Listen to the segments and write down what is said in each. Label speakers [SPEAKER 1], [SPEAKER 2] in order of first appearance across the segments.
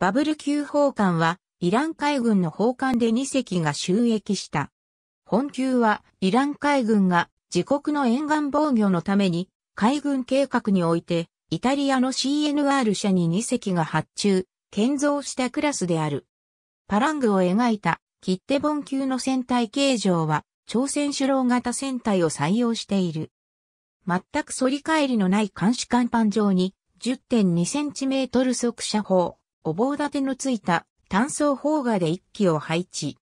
[SPEAKER 1] バブル級砲艦は、イラン海軍の砲艦で2隻が収益した。本級は、イラン海軍が自国の沿岸防御のために、海軍計画において、イタリアの CNR 社に2隻が発注、建造したクラスである。パラングを描いた、切手本級の船体形状は、朝鮮主郎型船体を採用している。全く反り返りのない監視甲板上に、10.2センチメートル速射砲、お棒立てのついた単層砲画で一機を配置。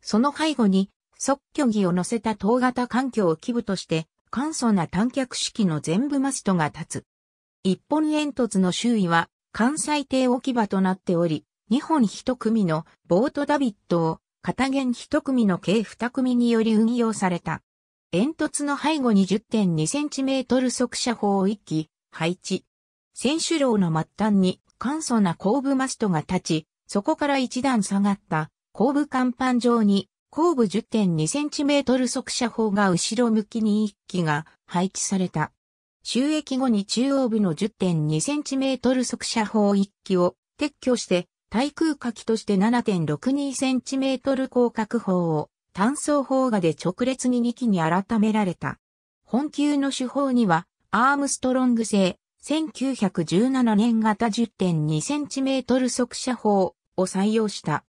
[SPEAKER 1] その背後に即虚技を乗せた塔型環境を基部として簡素な短脚式の全部マストが立つ。一本煙突の周囲は関西艇置き場となっており、二本一組のボートダビットを片弦一組の計二組により運用された。煙突の背後に 10.2cm 速射砲を一機配置。選手楼の末端に簡素な後部マストが立ち、そこから一段下がった後部甲板上に後部 10.2cm 速射砲が後ろ向きに一機が配置された。収益後に中央部の 10.2cm 速射砲一機を撤去して対空火器として 7.62cm 広角砲を単装砲画で直列に2機に改められた。本級の手法にはアームストロング製1917年型 10.2cm 速射砲を採用した。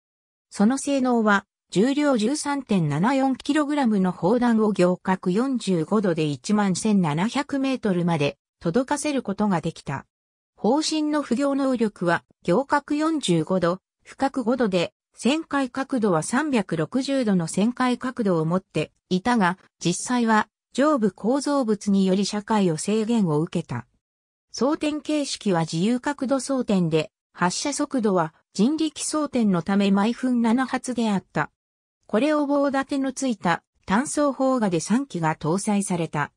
[SPEAKER 1] その性能は、重量 13.74kg の砲弾を行角45度で11700メートルまで届かせることができた。砲身の不行能力は行角45度、深角5度で、旋回角度は360度の旋回角度を持っていたが、実際は上部構造物により社会を制限を受けた。装填形式は自由角度装填で、発射速度は人力装填のため毎分7発であった。これを棒立てのついた単装砲画で3機が搭載された。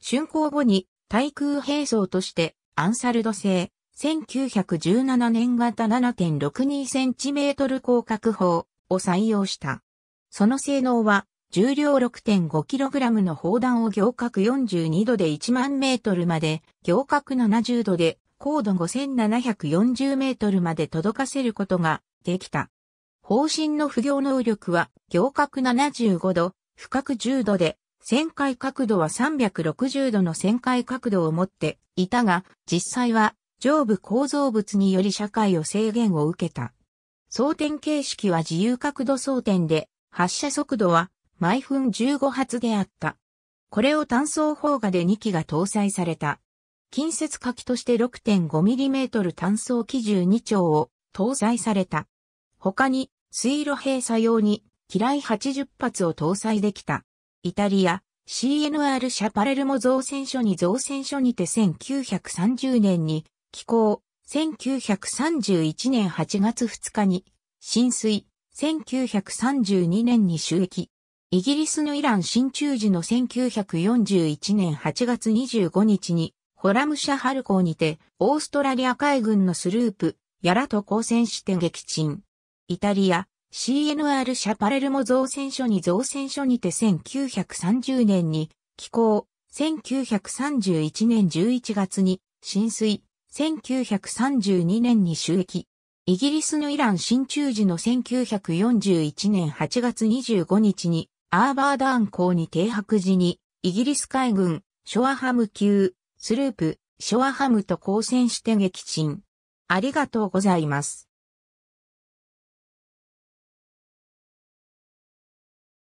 [SPEAKER 1] 竣工後に対空兵装としてアンサルド製1917年型 7.62cm 広角砲を採用した。その性能は重量 6.5kg の砲弾を行角42度で1万メートルまで、行角70度で高度5740メートルまで届かせることができた。方針の不行能力は行角75度、深角10度で、旋回角度は360度の旋回角度を持っていたが、実際は上部構造物により社会を制限を受けた。装填形式は自由角度装填で、発射速度は毎分15発であった。これを単装砲画で2機が搭載された。近接火器として 6.5mm 単装機銃2丁を搭載された。他に水路閉鎖用に機雷80発を搭載できた。イタリア CNR 社パレルモ造船所に造船所にて1930年に寄港、1931年8月2日に浸水、1932年に収益、イギリスのイラン新中時の1941年8月25日に、ホラムシャハル港にて、オーストラリア海軍のスループ、ヤラと交戦して撃沈。イタリア、CNR シャパレルモ造船所に造船所にて1930年に、寄港、1931年11月に、浸水、1932年に収益。イギリスのイラン新中時の1941年8月25日に、アーバーダーン港に停泊時に、イギリス海軍、ショアハム級、スループ、ショアハムと交戦して撃沈。ありがとうございます。